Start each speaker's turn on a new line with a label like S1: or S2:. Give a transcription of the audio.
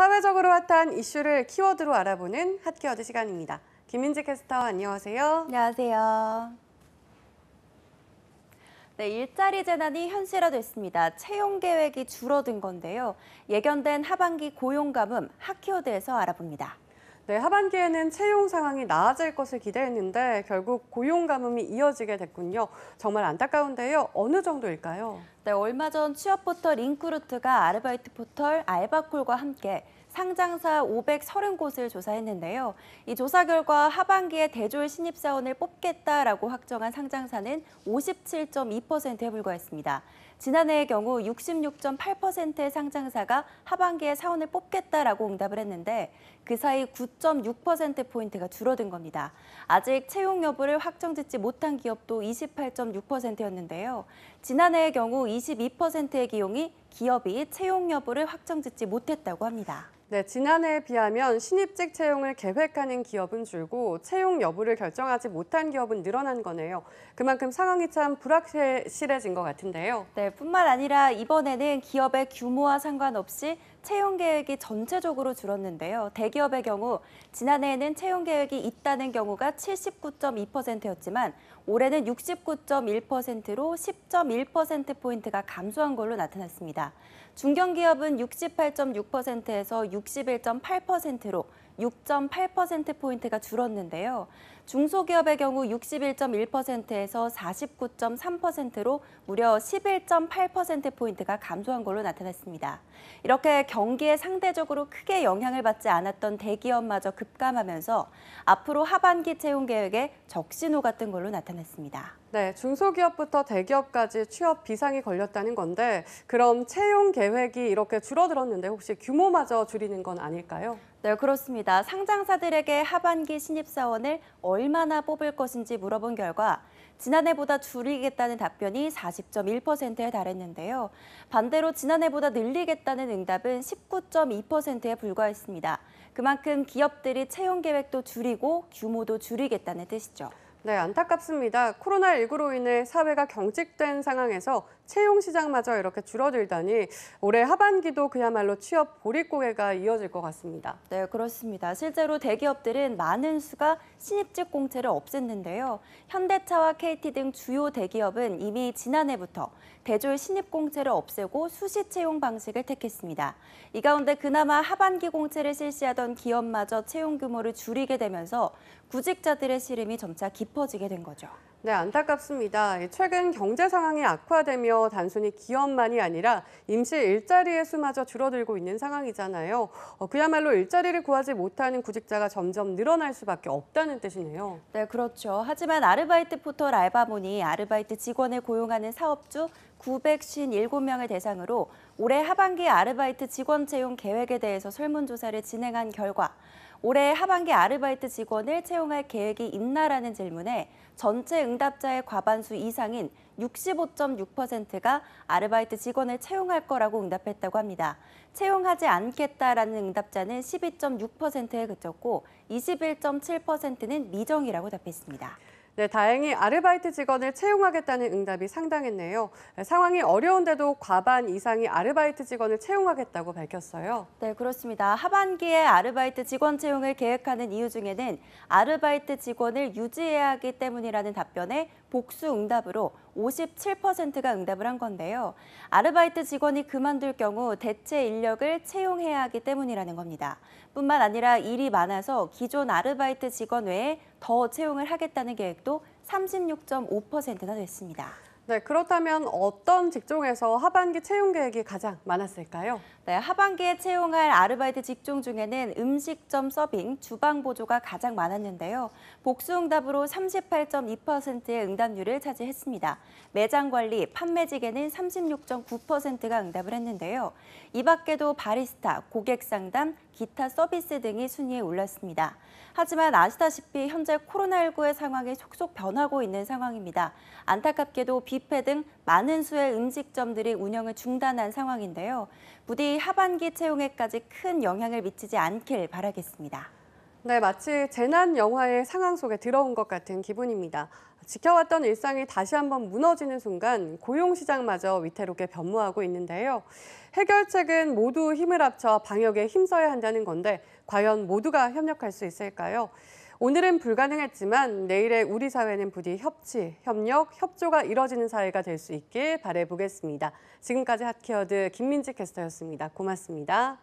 S1: 사회적으로 핫한 이슈를 키워드로 알아보는 핫키워드 시간입니다. 김민지 캐스터 안녕하세요. 안녕하세요. 네,
S2: 일자리 재난이 현실화됐습니다. 채용 계획이 줄어든 건데요. 예견된
S1: 하반기 고용 감은 핫키워드에서 알아봅니다. 네, 하반기에는 채용 상황이 나아질 것을 기대했는데 결국 고용 가뭄이 이어지게 됐군요. 정말 안타까운데요. 어느 정도일까요? 네, 얼마 전 취업 포털 인크루트가 아르바이트 포털 알바콜과
S2: 함께 상장사 530곳을 조사했는데요. 이 조사 결과 하반기에 대졸 신입사원을 뽑겠다라고 확정한 상장사는 57.2%에 불과했습니다. 지난해의 경우 66.8%의 상장사가 하반기에 사원을 뽑겠다라고 응답을 했는데 그 사이 9.6%포인트가 줄어든 겁니다. 아직 채용 여부를 확정짓지 못한 기업도 28.6%였는데요. 지난해의 경우 22%의 기용이 기업이 채용 여부를 확정짓지 못했다고
S1: 합니다. 네, 지난해에 비하면 신입직 채용을 계획하는 기업은 줄고 채용 여부를 결정하지 못한 기업은 늘어난 거네요. 그만큼 상황이 참 불확실해진 것 같은데요. 네, 뿐만 아니라 이번에는 기업의 규모와 상관없이 채용
S2: 계획이 전체적으로 줄었는데요. 대기업의 경우 지난해에는 채용 계획이 있다는 경우가 79.2%였지만 올해는 69.1%로 10.1%포인트가 감소한 걸로 나타났습니다. 중견기업은 68.6%에서 61.8%로 6.8%포인트가 줄었는데요. 중소기업의 경우 61.1%에서 49.3%로 무려 11.8%포인트가 감소한 걸로 나타났습니다. 이렇게 경기에 상대적으로 크게 영향을 받지 않았던 대기업마저 급감하면서 앞으로 하반기 채용 계획에 적신호 같은 걸로 나타났습니다.
S1: 네, 중소기업부터 대기업까지 취업 비상이 걸렸다는 건데 그럼 채용 계획이 이렇게 줄어들었는데 혹시 규모마저 줄이는 건 아닐까요? 네, 그렇습니다. 상장사들에게 하반기 신입사원을
S2: 얼마나 뽑을 것인지 물어본 결과 지난해보다 줄이겠다는 답변이 40.1%에 달했는데요. 반대로 지난해보다 늘리겠다는 응답은 19.2%에 불과했습니다. 그만큼 기업들이 채용 계획도 줄이고 규모도
S1: 줄이겠다는 뜻이죠. 네, 안타깝습니다. 코로나19로 인해 사회가 경직된 상황에서 채용 시장마저 이렇게 줄어들다니 올해 하반기도 그야말로 취업 보릿고개가 이어질 것 같습니다. 네, 그렇습니다. 실제로 대기업들은 많은 수가
S2: 신입직 공채를 없앴는데요. 현대차와 KT 등 주요 대기업은 이미 지난해부터 대졸 신입 공채를 없애고 수시 채용 방식을 택했습니다. 이 가운데 그나마 하반기 공채를 실시하던 기업마저 채용 규모를 줄이게 되면서 구직자들의 시름이 점차 깊어지게 된 거죠.
S1: 네, 안타깝습니다. 최근 경제 상황이 악화되며 단순히 기업만이 아니라 임시 일자리의 수마저 줄어들고 있는 상황이잖아요. 어, 그야말로 일자리를 구하지 못하는 구직자가 점점 늘어날 수밖에 없다는 뜻이네요.
S2: 네, 그렇죠. 하지만 아르바이트 포털 알바몬이 아르바이트 직원을 고용하는 사업주 957명을 대상으로 올해 하반기 아르바이트 직원 채용 계획에 대해서 설문조사를 진행한 결과 올해 하반기 아르바이트 직원을 채용할 계획이 있나라는 질문에 전체 응답자의 과반수 이상인 65.6%가 아르바이트 직원을 채용할 거라고 응답했다고 합니다. 채용하지 않겠다라는 응답자는 12.6%에 그쳤고 21.7%는
S1: 미정이라고 답했습니다. 네, 다행히 아르바이트 직원을 채용하겠다는 응답이 상당했네요. 네, 상황이 어려운데도 과반 이상이 아르바이트 직원을 채용하겠다고 밝혔어요.
S2: 네, 그렇습니다. 하반기에 아르바이트 직원 채용을 계획하는 이유 중에는 아르바이트 직원을 유지해야 하기 때문이라는 답변에 복수 응답으로 57%가 응답을 한 건데요. 아르바이트 직원이 그만둘 경우 대체 인력을 채용해야 하기 때문이라는 겁니다. 뿐만 아니라 일이 많아서 기존 아르바이트 직원 외에 더 채용을 하겠다는 계획도 36.5%나 됐습니다. 네, 그렇다면 어떤 직종에서 하반기 채용 계획이 가장 많았을까요? 네, 하반기에 채용할 아르바이트 직종 중에는 음식점 서빙, 주방 보조가 가장 많았는데요. 복수응답으로 38.2%의 응답률을 차지했습니다. 매장 관리, 판매직에는 36.9%가 응답을 했는데요. 이 밖에도 바리스타, 고객 상담, 기타 서비스 등이 순위에 올랐습니다. 하지만 아시다시피 현재 코로나19의 상황이 속속 변하고 있는 상황입니다. 안타깝게도 비 뷔페 등 많은 수의 음식점들이 운영을 중단한 상황인데요. 부디 하반기 채용에까지 큰
S1: 영향을 미치지 않길 바라겠습니다. 네, 마치 재난 영화의 상황 속에 들어온 것 같은 기분입니다. 지켜왔던 일상이 다시 한번 무너지는 순간 고용시장마저 위태롭게 변모하고 있는데요. 해결책은 모두 힘을 합쳐 방역에 힘써야 한다는 건데 과연 모두가 협력할 수 있을까요? 오늘은 불가능했지만 내일의 우리 사회는 부디 협치, 협력, 협조가 이뤄지는 사회가 될 수 있길 바래보겠습니다. 지금까지 핫키워드 김민지 캐스터였습니다. 고맙습니다.